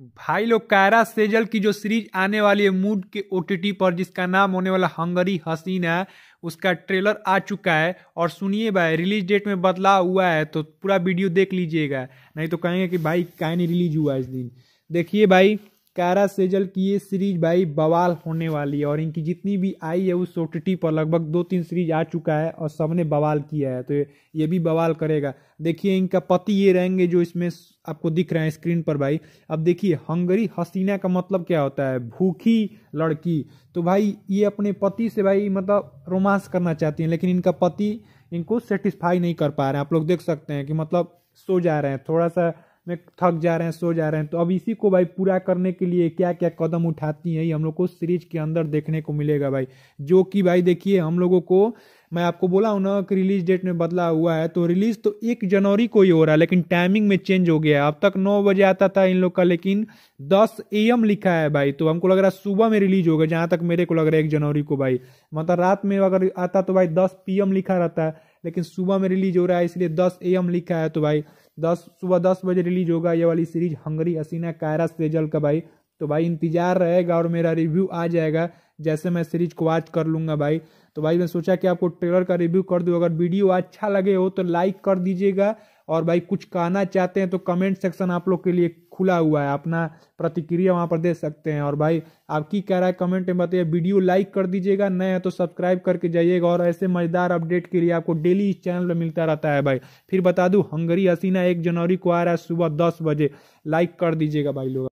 भाई लोग कायरा सेजल की जो सीरीज आने वाली है मूड के ओटीटी पर जिसका नाम होने वाला हंगरी हसीना उसका ट्रेलर आ चुका है और सुनिए भाई रिलीज डेट में बदलाव हुआ है तो पूरा वीडियो देख लीजिएगा नहीं तो कहेंगे कि भाई काहे नहीं रिलीज हुआ इस दिन देखिए भाई कारा सेजल की ये सीरीज भाई बवाल होने वाली है और इनकी जितनी भी आई है उस ओ पर लगभग दो तीन सीरीज आ चुका है और सबने बवाल किया है तो ये भी बवाल करेगा देखिए इनका पति ये रहेंगे जो इसमें आपको दिख रहे हैं स्क्रीन पर भाई अब देखिए हंगरी हसीना का मतलब क्या होता है भूखी लड़की तो भाई ये अपने पति से भाई मतलब रोमांस करना चाहती हैं लेकिन इनका पति इनको सेटिस्फाई नहीं कर पा रहे हैं आप लोग देख सकते हैं कि मतलब सो जा रहे हैं थोड़ा सा में थक जा रहे हैं सो जा रहे हैं तो अब इसी को भाई पूरा करने के लिए क्या क्या कदम उठाती हैं ये हम लोग को सीरीज के अंदर देखने को मिलेगा भाई जो कि भाई देखिए हम लोगों को मैं आपको बोला हूँ ना कि रिलीज डेट में बदला हुआ है तो रिलीज तो एक जनवरी को ही हो रहा है लेकिन टाइमिंग में चेंज हो गया है अब तक नौ बजे आता था इन लोग का लेकिन दस ए एम लिखा है भाई तो हमको लग रहा है सुबह में रिलीज होगा जहाँ तक मेरे को लग रहा है एक जनवरी को भाई मतलब रात में अगर आता तो भाई दस पी एम लिखा रहता है लेकिन सुबह में रिलीज हो रहा है इसलिए दस ए लिखा है तो भाई दस सुबह दस बजे रिलीज होगा ये वाली सीरीज हंगरी हसीना कायरा सेजल का भाई तो भाई इंतजार रहेगा और मेरा रिव्यू आ जाएगा जैसे मैं सीरीज को वाच कर लूँगा भाई तो भाई मैं सोचा कि आपको ट्रेलर का रिव्यू कर दूँ अगर वीडियो अच्छा लगे हो तो लाइक कर दीजिएगा और भाई कुछ कहना चाहते हैं तो कमेंट सेक्शन आप लोग के लिए खुला हुआ है अपना प्रतिक्रिया वहाँ पर दे सकते हैं और भाई आपकी क्या राय कमेंट में बताइए वीडियो लाइक कर दीजिएगा नए हैं तो सब्सक्राइब करके जाइएगा और ऐसे मज़ेदार अपडेट के लिए आपको डेली इस चैनल पर मिलता रहता है भाई फिर बता दूँ हंगरी हसीना एक जनवरी को आ रहा है सुबह दस बजे लाइक कर दीजिएगा भाई लोग